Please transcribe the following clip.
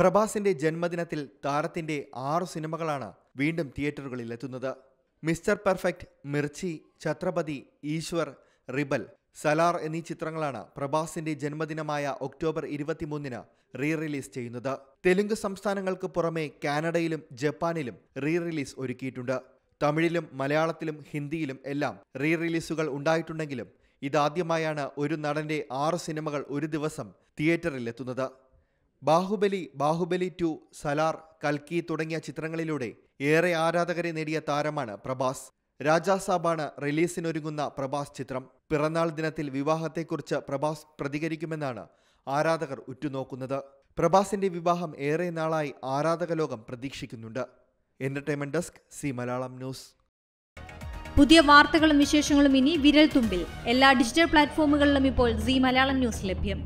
പ്രഭാസിന്റെ ജന്മദിനത്തിൽ താരത്തിന്റെ ആറു സിനിമകളാണ് വീണ്ടും തിയേറ്ററുകളിൽ എത്തുന്നത് Mister Perfect Mirchi Chhatrapati Eeshwar Rebel Salaar എന്നീ ചിത്രങ്ങളാണ് പ്രഭാസിന്റെ ജന്മദിനമായ ഒക്ടോബർ ഇരുപത്തിമൂന്നിന് റീ റിലീസ് ചെയ്യുന്നത് തെലുങ്ക് സംസ്ഥാനങ്ങൾക്ക് പുറമെ കാനഡയിലും ജപ്പാനിലും റീ റിലീസ് ഒരുക്കിയിട്ടുണ്ട് തമിഴിലും മലയാളത്തിലും ഹിന്ദിയിലും എല്ലാം റീ റിലീസുകൾ ഉണ്ടായിട്ടുണ്ടെങ്കിലും ഇതാദ്യമായാണ് ഒരു നടന്റെ ആറ് സിനിമകൾ ഒരു ദിവസം തിയേറ്ററിലെത്തുന്നത് ബാഹുബലി ബാഹുബലി ടു സലാർ കൽക്കി തുടങ്ങിയ ചിത്രങ്ങളിലൂടെ ഏറെ ആരാധകരെ നേടിയ താരമാണ് പ്രഭാസ് രാജാസാബാണ് റിലീസിനൊരുങ്ങുന്ന പ്രഭാസ് ചിത്രം പിറന്നാൾ ദിനത്തിൽ വിവാഹത്തെക്കുറിച്ച് പ്രഭാസ് പ്രതികരിക്കുമെന്നാണ് ആരാധകർ ഉറ്റുനോക്കുന്നത് പ്രഭാസിന്റെ വിവാഹം ഏറെ നാളായി ആരാധക ലോകം പ്രതീക്ഷിക്കുന്നുണ്ട് entertainment desk Zee Malayalam News പുതിയ വാർത്തകളും വിശേഷങ്ങളും ഇനി വിരൽ തുമ്പിൽ എല്ലാ ഡിജിറ്റൽ പ്ലാറ്റ്ഫോമുകളിലും ഇപ്പോൾ സി മലയാളം ന്യൂസ് ലഭ്യം